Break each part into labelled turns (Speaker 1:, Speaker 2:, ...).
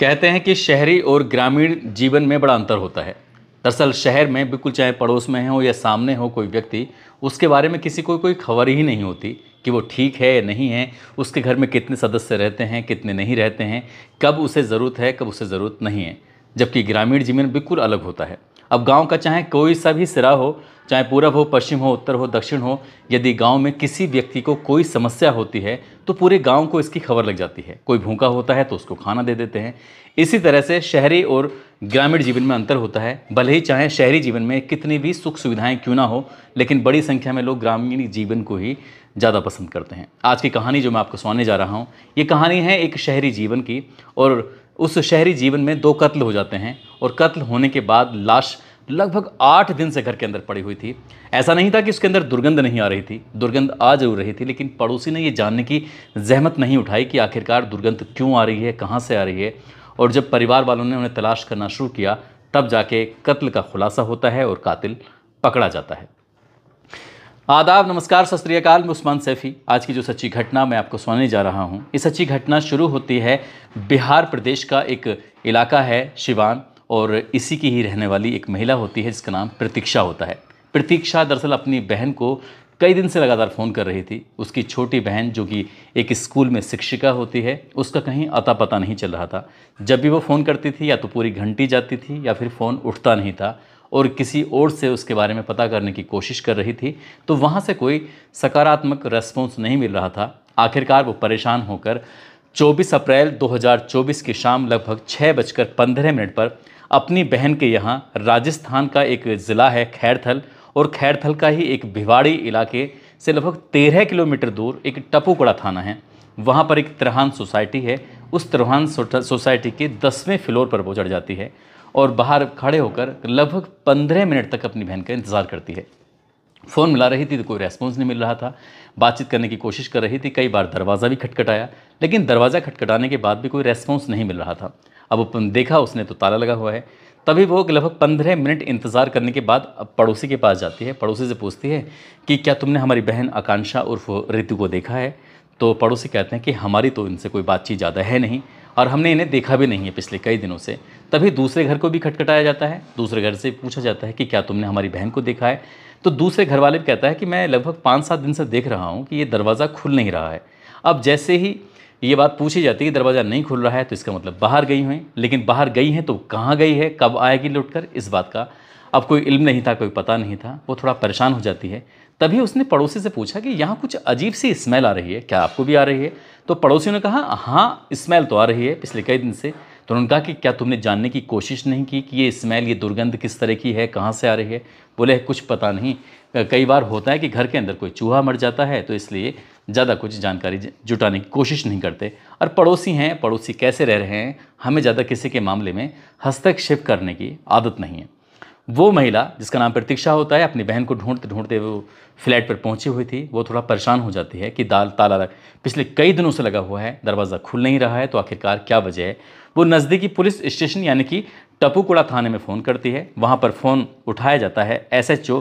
Speaker 1: कहते हैं कि शहरी और ग्रामीण जीवन में बड़ा अंतर होता है दरअसल शहर में बिल्कुल चाहे पड़ोस में हो या सामने हो कोई व्यक्ति उसके बारे में किसी को कोई खबर ही नहीं होती कि वो ठीक है या नहीं है उसके घर में कितने सदस्य रहते हैं कितने नहीं रहते हैं कब उसे ज़रूरत है कब उसे ज़रूरत नहीं है जबकि ग्रामीण जीवन बिल्कुल अलग होता है अब गांव का चाहे कोई सा भी सिरा हो चाहे पूरब हो पश्चिम हो उत्तर हो दक्षिण हो यदि गांव में किसी व्यक्ति को कोई समस्या होती है तो पूरे गांव को इसकी खबर लग जाती है कोई भूखा होता है तो उसको खाना दे देते हैं इसी तरह से शहरी और ग्रामीण जीवन में अंतर होता है भले ही चाहे शहरी जीवन में कितनी भी सुख सुविधाएं क्यों ना हो लेकिन बड़ी संख्या में लोग ग्रामीण जीवन को ही ज़्यादा पसंद करते हैं आज की कहानी जो मैं आपको सुनाने जा रहा हूँ ये कहानी है एक शहरी जीवन की और उस शहरी जीवन में दो कत्ल हो जाते हैं और कत्ल होने के बाद लाश लगभग आठ दिन से घर के अंदर पड़ी हुई थी ऐसा नहीं था कि उसके अंदर दुर्गंध नहीं आ रही थी दुर्गंध आ जरूर रही थी लेकिन पड़ोसी ने ये जानने की जहमत नहीं उठाई कि आखिरकार दुर्गंध क्यों आ रही है कहाँ से आ रही है और जब परिवार वालों ने उन्हें तलाश करना शुरू किया तब जाके कत्ल का खुलासा होता है और कातिल पकड़ा जाता है आदाब नमस्कार सत मैं उस्मान सैफ़ी आज की जो सच्ची घटना मैं आपको सुनाने जा रहा हूँ ये सच्ची घटना शुरू होती है बिहार प्रदेश का एक इलाका है शिवान और इसी की ही रहने वाली एक महिला होती है जिसका नाम प्रतीक्षा होता है प्रतीक्षा दरअसल अपनी बहन को कई दिन से लगातार फ़ोन कर रही थी उसकी छोटी बहन जो कि एक स्कूल में शिक्षिका होती है उसका कहीं अता पता नहीं चल रहा था जब भी वो फ़ोन करती थी या तो पूरी घंटी जाती थी या फिर फ़ोन उठता नहीं था और किसी और से उसके बारे में पता करने की कोशिश कर रही थी तो वहाँ से कोई सकारात्मक रेस्पॉन्स नहीं मिल रहा था आखिरकार वो परेशान होकर 24 अप्रैल 2024 की शाम लगभग छः बजकर पंद्रह मिनट पर अपनी बहन के यहाँ राजस्थान का एक ज़िला है खैरथल और खैरथल का ही एक भिवाड़ी इलाके से लगभग तेरह किलोमीटर दूर एक टपूकड़ा थाना है वहाँ पर एक त्रहान सोसाइटी है उस त्रहान सोसाइटी के दसवें फ्लोर पर वो चढ़ जाती है और बाहर खड़े होकर लगभग पंद्रह मिनट तक अपनी बहन का इंतज़ार करती है फ़ोन मिला रही थी तो कोई रेस्पॉन्स नहीं मिल रहा था बातचीत करने की कोशिश कर रही थी कई बार दरवाज़ा भी खटखटाया लेकिन दरवाज़ा खटखटाने के बाद भी कोई रेस्पॉन्स नहीं मिल रहा था अब देखा उसने तो ताला लगा हुआ है तभी वो लगभग पंद्रह मिनट इंतज़ार करने के बाद अब पड़ोसी के पास जाती है पड़ोसी से पूछती है कि क्या तुमने हमारी बहन आकांक्षा उर्फ ऋतु को देखा है तो पड़ोसी कहते हैं कि हमारी तो इनसे कोई बातचीत ज़्यादा है नहीं और हमने इन्हें देखा भी नहीं है पिछले कई दिनों से तभी दूसरे घर को भी खटखटाया जाता है दूसरे घर से पूछा जाता है कि क्या तुमने हमारी बहन को देखा है तो दूसरे घर वाले भी कहता है कि मैं लगभग पाँच सात दिन से देख रहा हूँ कि ये दरवाज़ा खुल नहीं रहा है अब जैसे ही ये बात पूछी जाती है कि दरवाज़ा नहीं खुल रहा है तो इसका मतलब बाहर गई हुई लेकिन बाहर गई हैं तो कहाँ गई है कब आएगी लौट कर इस बात का अब कोई इल्म नहीं था कोई पता नहीं था वो थोड़ा परेशान हो जाती है तभी उसने पड़ोसी से पूछा कि यहाँ कुछ अजीब सी स्मेल आ रही है क्या आपको भी आ रही है तो पड़ोसी ने कहा हाँ स्मेल तो आ रही है पिछले कई दिन से तो उन्होंने कहा कि क्या तुमने जानने की कोशिश नहीं की कि ये स्मेल ये दुर्गंध किस तरह की है कहाँ से आ रही है बोले कुछ पता नहीं कई बार होता है कि घर के अंदर कोई चूहा मर जाता है तो इसलिए ज़्यादा कुछ जानकारी जुटाने की कोशिश नहीं करते और पड़ोसी हैं पड़ोसी कैसे रह रहे हैं हमें ज़्यादा किसी के मामले में हस्तक्षेप करने की आदत नहीं है वो महिला जिसका नाम प्रतीक्षा होता है अपनी बहन को ढूंढते ढूंढते वो फ्लैट पर पहुंची हुई थी वो थोड़ा परेशान हो जाती है कि दाल ताला पिछले कई दिनों से लगा हुआ है दरवाज़ा खुल नहीं रहा है तो आखिरकार क्या वजह है वो नज़दीकी पुलिस स्टेशन यानी कि टपूकुड़ा थाने में फ़ोन करती है वहाँ पर फ़ोन उठाया जाता है एस एच ओ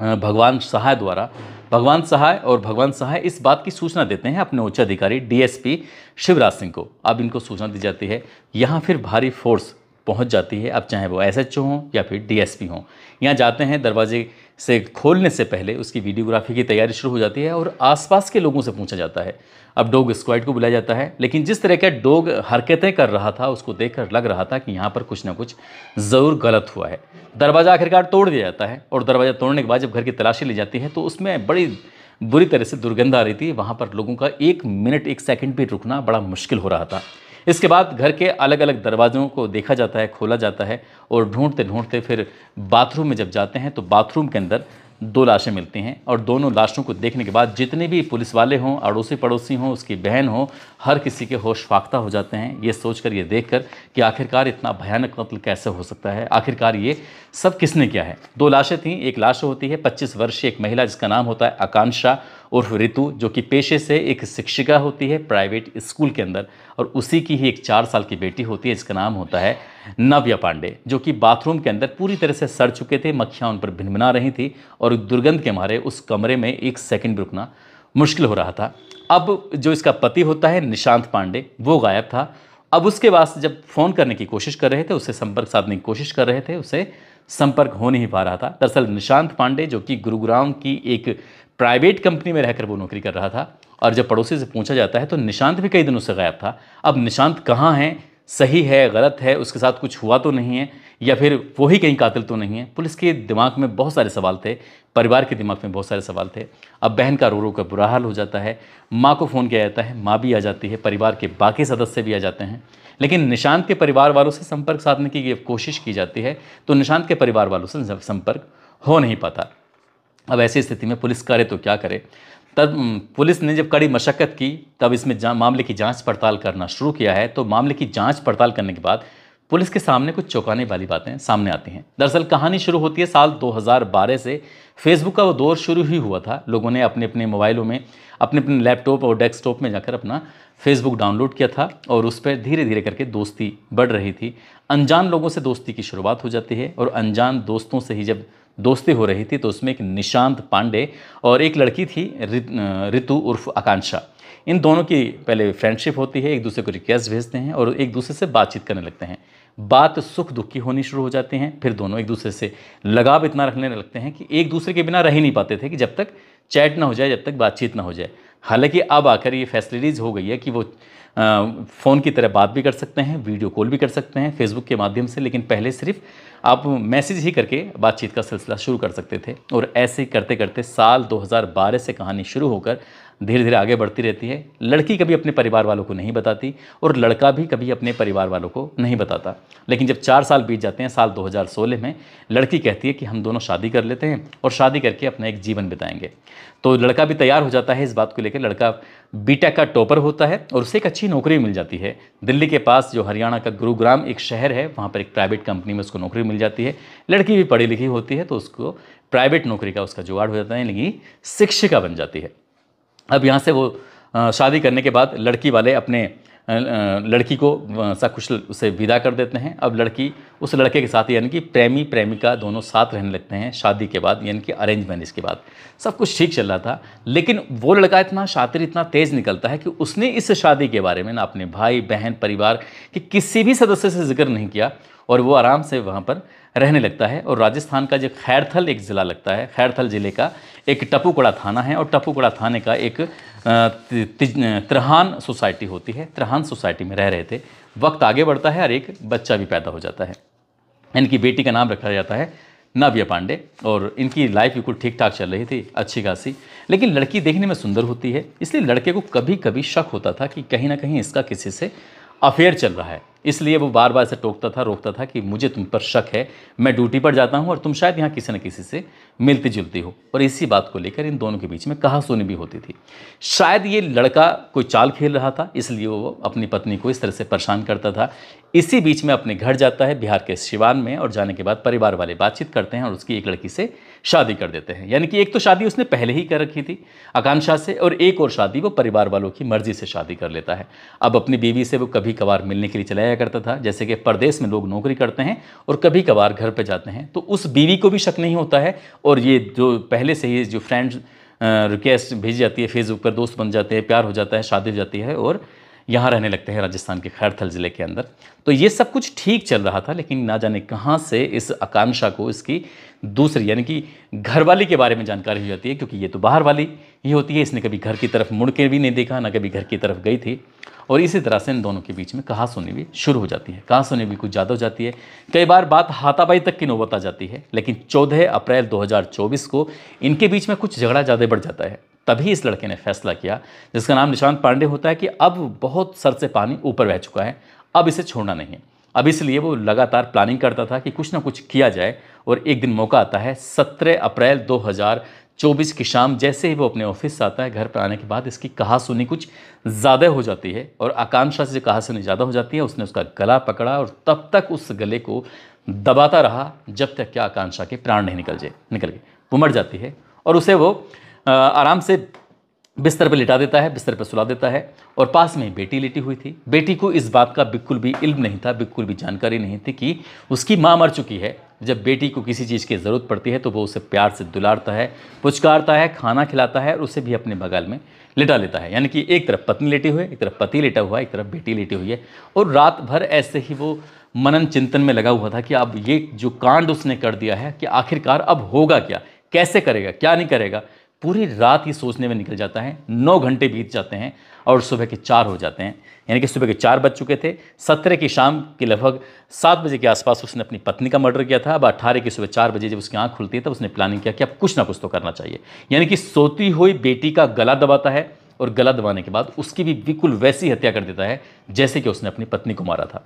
Speaker 1: भगवान सहाय द्वारा भगवान सहाय और भगवान सहाय इस बात की सूचना देते हैं अपने उच्च अधिकारी डीएसपी शिवराज सिंह को अब इनको सूचना दी जाती है यहाँ फिर भारी फोर्स पहुंच जाती है अब चाहे वो एस एच हों या फिर डीएसपी हों यहाँ जाते हैं दरवाजे से खोलने से पहले उसकी वीडियोग्राफी की तैयारी शुरू हो जाती है और आसपास के लोगों से पूछा जाता है अब डोग स्क्वाड को बुलाया जाता है लेकिन जिस तरह का डोग हरकतें कर रहा था उसको देख लग रहा था कि यहाँ पर कुछ ना कुछ ज़रूर गलत हुआ है दरवाज़ा आखिरकार तोड़ दिया जाता है और दरवाज़ा तोड़ने के बाद जब घर की तलाशी ली जाती है तो उसमें बड़ी बुरी तरह से दुर्गंध आ रही थी वहाँ पर लोगों का एक मिनट एक सेकंड भी रुकना बड़ा मुश्किल हो रहा था इसके बाद घर के अलग अलग दरवाज़ों को देखा जाता है खोला जाता है और ढूंढते ढूंढते फिर बाथरूम में जब जाते हैं तो बाथरूम के अंदर दो लाशें मिलती हैं और दोनों लाशों को देखने के बाद जितने भी पुलिस वाले हों अड़ोसी पड़ोसी हों उसकी बहन हो हर किसी के होश फाख्ता हो जाते हैं ये सोचकर ये देखकर कि आखिरकार इतना भयानक कत्ल कैसे हो सकता है आखिरकार ये सब किसने किया है दो लाशें थीं एक लाश होती है पच्चीस वर्षीय एक महिला जिसका नाम होता है आकांक्षा उर्फ रितु जो कि पेशे से एक शिक्षिका होती है प्राइवेट स्कूल के अंदर और उसी की ही एक चार साल की बेटी होती है जिसका नाम होता है नव्या पांडे जो कि बाथरूम के अंदर पूरी तरह से सड़ चुके थे मक्खियाँ उन पर भिनभिना रही थी और दुर्गंध के मारे उस कमरे में एक सेकेंड भी रुकना मुश्किल हो रहा था अब जो इसका पति होता है निशांत पांडे वो गायब था अब उसके बाद जब फ़ोन करने की कोशिश कर रहे थे उससे संपर्क साधने की कोशिश कर रहे थे उसे संपर्क हो नहीं पा रहा था दरअसल निशांत पांडे जो कि गुरुग्राम की एक प्राइवेट कंपनी में रहकर वो नौकरी कर रहा था और जब पड़ोसी से पूछा जाता है तो निशांत भी कई दिनों से गायब था अब निशांत कहाँ है सही है गलत है उसके साथ कुछ हुआ तो नहीं है या फिर वो ही कहीं कातिल तो नहीं है पुलिस के दिमाग में बहुत सारे सवाल थे परिवार के दिमाग में बहुत सारे सवाल थे अब बहन का रो रो कर बुरा हाल हो जाता है माँ को फ़ोन किया जाता है माँ भी आ जाती है परिवार के बाकी सदस्य भी आ जाते हैं लेकिन निशांत के परिवार वालों से संपर्क साधने की कोशिश की जाती है तो निशांत के परिवार वालों से संपर्क हो नहीं पाता अब ऐसी स्थिति में पुलिस करे तो क्या करे तब पुलिस ने जब कड़ी मशक्क़त की तब इसमें मामले की जांच पड़ताल करना शुरू किया है तो मामले की जांच पड़ताल करने के बाद पुलिस के सामने कुछ चौंकाने वाली बातें सामने आती हैं दरअसल कहानी शुरू होती है साल 2012 से फेसबुक का वो दौर शुरू ही हुआ था लोगों ने अपने अपने मोबाइलों में अपने अपने लैपटॉप और डेस्कटॉप में जाकर अपना फेसबुक डाउनलोड किया था और उस पर धीरे धीरे करके दोस्ती बढ़ रही थी अनजान लोगों से दोस्ती की शुरुआत हो जाती है और अनजान दोस्तों से ही जब दोस्ती हो रही थी तो उसमें एक निशांत पांडे और एक लड़की थी ऋतु उर्फ आकांक्षा इन दोनों की पहले फ्रेंडशिप होती है एक दूसरे को रिक्वेस्ट भेजते हैं और एक दूसरे से बातचीत करने लगते हैं बात सुख दुख की होनी शुरू हो जाती हैं फिर दोनों एक दूसरे से लगाव इतना रखने लगते हैं कि एक दूसरे के बिना रह ही नहीं पाते थे कि जब तक चैट ना हो जाए जब तक बातचीत ना हो जाए हालांकि अब आकर ये फैसिलिटीज़ हो गई है कि वो फ़ोन की तरह बात भी कर सकते हैं वीडियो कॉल भी कर सकते हैं फेसबुक के माध्यम से लेकिन पहले सिर्फ आप मैसेज ही करके बातचीत का सिलसिला शुरू कर सकते थे और ऐसे करते करते साल 2012 से कहानी शुरू होकर धीरे धीरे आगे बढ़ती रहती है लड़की कभी अपने परिवार वालों को नहीं बताती और लड़का भी कभी अपने परिवार वालों को नहीं बताता लेकिन जब चार साल बीत जाते हैं साल 2016 में लड़की कहती है कि हम दोनों शादी कर लेते हैं और शादी करके अपना एक जीवन बिताएंगे तो लड़का भी तैयार हो जाता है इस बात को लेकर लड़का बीटेक का टॉपर होता है और उसे एक अच्छी नौकरी मिल जाती है दिल्ली के पास जो हरियाणा का गुरुग्राम एक शहर है वहाँ पर एक प्राइवेट कंपनी में उसको नौकरी मिल जाती है लड़की भी पढ़ी लिखी होती है तो उसको प्राइवेट नौकरी का उसका जुगाड़ हो जाता है यानी कि शिक्षिका बन जाती है अब यहाँ से वो शादी करने के बाद लड़की वाले अपने लड़की को सा कुछ उसे विदा कर देते हैं अब लड़की उस लड़के के साथ यानी कि प्रेमी प्रेमिका दोनों साथ रहने लगते हैं शादी के बाद यानी कि अरेंज मैरिज के बाद सब कुछ ठीक चल रहा था लेकिन वो लड़का इतना शातिर इतना तेज़ निकलता है कि उसने इस शादी के बारे में ना अपने भाई बहन परिवार के किसी भी सदस्य से जिक्र नहीं किया और वो आराम से वहाँ पर रहने लगता है और राजस्थान का जो खैरथल एक ज़िला लगता है खैरथल ज़िले का एक टपूकड़ा थाना है और टपूकड़ा थाने का एक त्रहान सोसाइटी होती है त्रहान सोसाइटी में रह रहे थे वक्त आगे बढ़ता है और एक बच्चा भी पैदा हो जाता है इनकी बेटी का नाम रखा जाता है नाविया पांडे और इनकी लाइफ बिल्कुल ठीक ठाक चल रही थी अच्छी खासी लेकिन लड़की देखने में सुंदर होती है इसलिए लड़के को कभी कभी शक होता था कि कहीं ना कहीं इसका किसी से अफेयर चल रहा है इसलिए वो बार बार से टोकता था रोकता था कि मुझे तुम पर शक है मैं ड्यूटी पर जाता हूँ और तुम शायद यहाँ किसी न किसी से मिलती जुलती हो और इसी बात को लेकर इन दोनों के बीच में कहा सुनी भी होती थी शायद ये लड़का कोई चाल खेल रहा था इसलिए वो अपनी पत्नी को इस तरह से परेशान करता था इसी बीच में अपने घर जाता है बिहार के सिवान में और जाने के बाद परिवार वाले बातचीत करते हैं और उसकी एक लड़की से शादी कर देते हैं यानी कि एक तो शादी उसने पहले ही कर रखी थी आकांक्षा से और एक और शादी वो परिवार वालों की मर्ज़ी से शादी कर लेता है अब अपनी बीवी से वो कभी कभार मिलने के लिए चलाया करता था जैसे कि परदेश में लोग नौकरी करते हैं और कभी कभार घर पर जाते हैं तो उस बीवी को भी शक नहीं होता है और ये जो पहले से ही जो फ्रेंड रिक्वेस्ट भेजी जाती है फेसबुक पर दोस्त बन जाते हैं प्यार हो जाता है शादी हो जाती है और यहाँ रहने लगते हैं राजस्थान के खैरथल ज़िले के अंदर तो ये सब कुछ ठीक चल रहा था लेकिन ना जाने कहाँ से इस आकांक्षा को इसकी दूसरी यानी कि घरवाली के बारे में जानकारी हो जाती है क्योंकि ये तो बाहर वाली ही होती है इसने कभी घर की तरफ मुड़ के भी नहीं देखा ना कभी घर की तरफ गई थी और इसी तरह से इन दोनों के बीच में कहा सोनी भी शुरू हो जाती है कहा सोनी भी कुछ ज़्यादा हो जाती है कई बार बात हाथापाई तक की नौबत आ जाती है लेकिन 14 अप्रैल 2024 को इनके बीच में कुछ झगड़ा ज़्यादा बढ़ जाता है तभी इस लड़के ने फैसला किया जिसका नाम निशांत पांडे होता है कि अब बहुत सर से पानी ऊपर बह चुका है अब इसे छोड़ना नहीं अब इसलिए वो लगातार प्लानिंग करता था कि कुछ ना कुछ किया जाए और एक दिन मौका आता है सत्रह अप्रैल दो चौबीस की शाम जैसे ही वो अपने ऑफिस से आता है घर पर आने के बाद इसकी कहा सुनी कुछ ज़्यादा हो जाती है और आकांक्षा से कहा सुनी ज़्यादा हो जाती है उसने उसका गला पकड़ा और तब तक उस गले को दबाता रहा जब तक क्या आकांक्षा के प्राण नहीं निकल जाए निकल गए वो मर जाती है और उसे वो आराम से बिस्तर पर लिटा देता है बिस्तर पर सुला देता है और पास में बेटी लेटी हुई थी बेटी को इस बात का बिल्कुल भी इल्म नहीं था बिल्कुल भी जानकारी नहीं थी कि उसकी माँ मर चुकी है जब बेटी को किसी चीज़ की ज़रूरत पड़ती है तो वो उसे प्यार से दुलारता है पुचकारता है खाना खिलाता है और उसे भी अपने बगल में लिटा लेता है यानी कि एक तरफ पत्नी लेटी हुई है एक तरफ पति लेटा हुआ है एक तरफ बेटी लेटी हुई है और रात भर ऐसे ही वो मनन चिंतन में लगा हुआ था कि अब ये जो कांड उसने कर दिया है कि आखिरकार अब होगा क्या कैसे करेगा क्या नहीं करेगा पूरी रात ही सोचने में निकल जाता है नौ घंटे बीत जाते हैं और सुबह के चार हो जाते हैं यानी कि सुबह के चार बज चुके थे सत्रह की शाम के लगभग सात बजे के आसपास उसने अपनी पत्नी का मर्डर किया था अब अठारह की सुबह चार बजे जब उसकी आँख खुलती है तब उसने प्लानिंग किया कि अब कुछ ना कुछ तो करना चाहिए यानी कि सोती हुई बेटी का गला दबाता है और गला दबाने के बाद उसकी भी बिल्कुल वैसी हत्या कर देता है जैसे कि उसने अपनी पत्नी को मारा था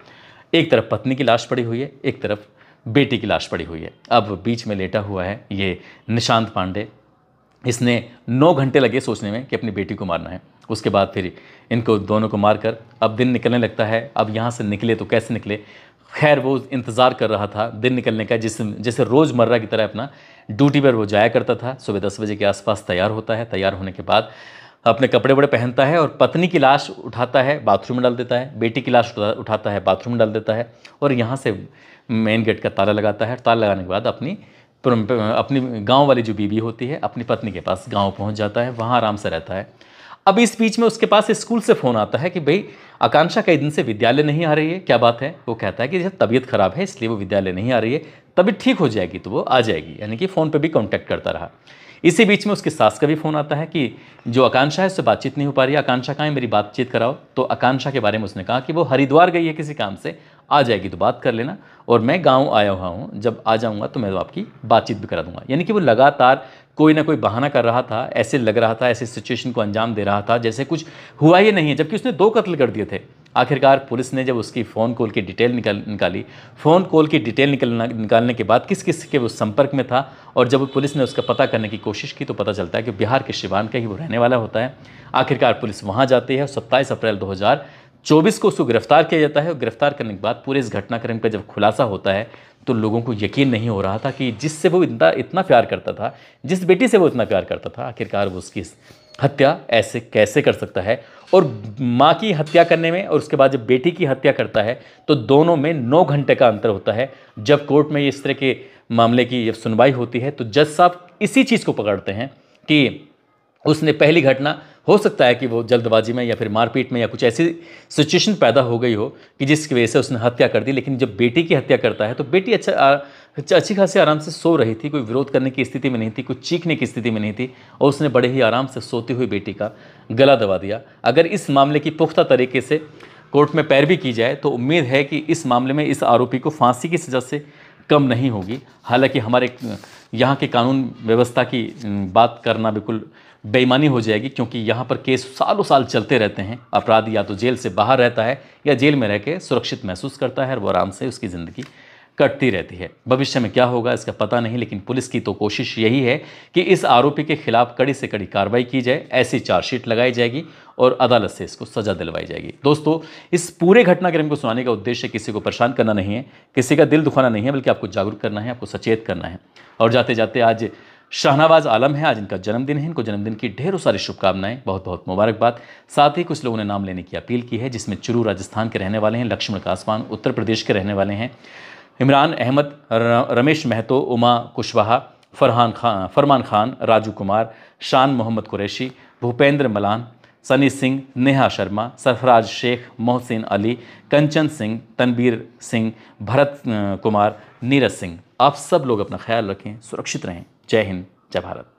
Speaker 1: एक तरफ पत्नी की लाश पड़ी हुई है एक तरफ बेटी की लाश पड़ी हुई है अब बीच में लेटा हुआ है ये निशांत पांडे इसने नौ घंटे लगे सोचने में कि अपनी बेटी को मारना है उसके बाद फिर इनको दोनों को मारकर अब दिन निकलने लगता है अब यहाँ से निकले तो कैसे निकले खैर वो इंतज़ार कर रहा था दिन निकलने का जिस जैसे रोज़मर्रा की तरह अपना ड्यूटी पर वो जाया करता था सुबह दस बजे के आसपास तैयार होता है तैयार होने के बाद अपने कपड़े बड़े पहनता है और पत्नी की लाश उठाता है बाथरूम में डाल देता है बेटी की लाश उठाता है बाथरूम में डाल देता है और यहाँ से मेन गेट का ताला लगाता है ताला लगाने के बाद अपनी अपनी गांव वाली जो बीवी होती है अपनी पत्नी के पास गांव पहुंच जाता है वहाँ आराम से रहता है अब इस बीच में उसके पास स्कूल से फ़ोन आता है कि भाई आकांक्षा कई दिन से विद्यालय नहीं आ रही है क्या बात है वो कहता है कि जब तबीयत खराब है इसलिए वो विद्यालय नहीं आ रही है तबीयत ठीक हो जाएगी तो वो आ जाएगी यानी कि फ़ोन पर भी कॉन्टैक्ट करता रहा इसी बीच में उसकी सास का भी फ़ोन आता है कि जो आकांक्षा है उससे बातचीत नहीं हो पा रही है आकांक्षा कहाँ मेरी बातचीत कराओ तो आकांक्षा के बारे में उसने कहा कि वो हरिद्वार गई है किसी काम से आ जाएगी तो बात कर लेना और मैं गांव आया हुआ हूँ जब आ जाऊँगा तो मैं तो आपकी बातचीत भी करा दूँगा यानी कि वो लगातार कोई ना कोई बहाना कर रहा था ऐसे लग रहा था ऐसे सिचुएशन को अंजाम दे रहा था जैसे कुछ हुआ ही नहीं है जबकि उसने दो कत्ल कर दिए थे आखिरकार पुलिस ने जब उसकी फ़ोन कॉल की डिटेल निकाल निकाली फ़ोन कॉल की डिटेल निकलना निकालने के बाद किस किस के वो संपर्क में था और जब पुलिस ने उसका पता करने की कोशिश की तो पता चलता है कि बिहार के शिवान का ही वो रहने वाला होता है आखिरकार पुलिस वहाँ जाती है और सत्ताईस अप्रैल दो 24 को उसको गिरफ्तार किया जाता है और गिरफ्तार करने के बाद पूरे इस घटनाक्रम का जब खुलासा होता है तो लोगों को यकीन नहीं हो रहा था कि जिससे वो इतना इतना प्यार करता था जिस बेटी से वो इतना प्यार करता था आखिरकार वो उसकी हत्या ऐसे कैसे कर सकता है और माँ की हत्या करने में और उसके बाद जब बेटी की हत्या करता है तो दोनों में नौ घंटे का अंतर होता है जब कोर्ट में इस तरह के मामले की जब सुनवाई होती है तो जज साहब इसी चीज़ को पकड़ते हैं कि उसने पहली घटना हो सकता है कि वो जल्दबाजी में या फिर मारपीट में या कुछ ऐसी सिचुएशन पैदा हो गई हो कि जिसकी वजह से उसने हत्या कर दी लेकिन जब बेटी की हत्या करता है तो बेटी अच्छा आ, अच्छा, अच्छी खासी आराम से सो रही थी कोई विरोध करने की स्थिति में नहीं थी कुछ चीखने की स्थिति में नहीं थी और उसने बड़े ही आराम से सोती हुई बेटी का गला दबा दिया अगर इस मामले की पुख्ता तरीके से कोर्ट में पैरवी की जाए तो उम्मीद है कि इस मामले में इस आरोपी को फांसी की सज़ा से कम नहीं होगी हालांकि हमारे यहाँ के कानून व्यवस्था की बात करना बिल्कुल बेईमानी हो जाएगी क्योंकि यहाँ पर केस सालों साल चलते रहते हैं अपराध या तो जेल से बाहर रहता है या जेल में रह के सुरक्षित महसूस करता है और वो आराम से उसकी ज़िंदगी कटती रहती है भविष्य में क्या होगा इसका पता नहीं लेकिन पुलिस की तो कोशिश यही है कि इस आरोपी के खिलाफ कड़ी से कड़ी कार्रवाई की जाए ऐसी चार्जशीट लगाई जाएगी और अदालत से इसको सजा दिलवाई जाएगी दोस्तों इस पूरे घटनाक्रम को सुनाने का उद्देश्य किसी को परेशान करना नहीं है किसी का दिल दुखाना नहीं है बल्कि आपको जागरूक करना है आपको सचेत करना है और जाते जाते आज शाहनवाज आलम है आज इनका जन्मदिन है इनको जन्मदिन की ढेरों सारी शुभकामनाएं बहुत बहुत मुबारकबाद साथ ही कुछ लोगों ने नाम लेने की अपील की है जिसमें चुरू राजस्थान के रहने वाले हैं लक्ष्मण कासवान उत्तर प्रदेश के रहने वाले हैं इमरान अहमद रमेश महतो उमा कुशवाहा फरहान खान फरमान खान राजू कुमार शान मोहम्मद कुरैशी भूपेंद्र मलान सनी सिंह नेहा शर्मा सरफराज शेख मोहसिन अली कंचन सिंह तनबीर सिंह भरत कुमार नीरज सिंह आप सब लोग अपना ख्याल रखें सुरक्षित रहें जय हिंद जय भारत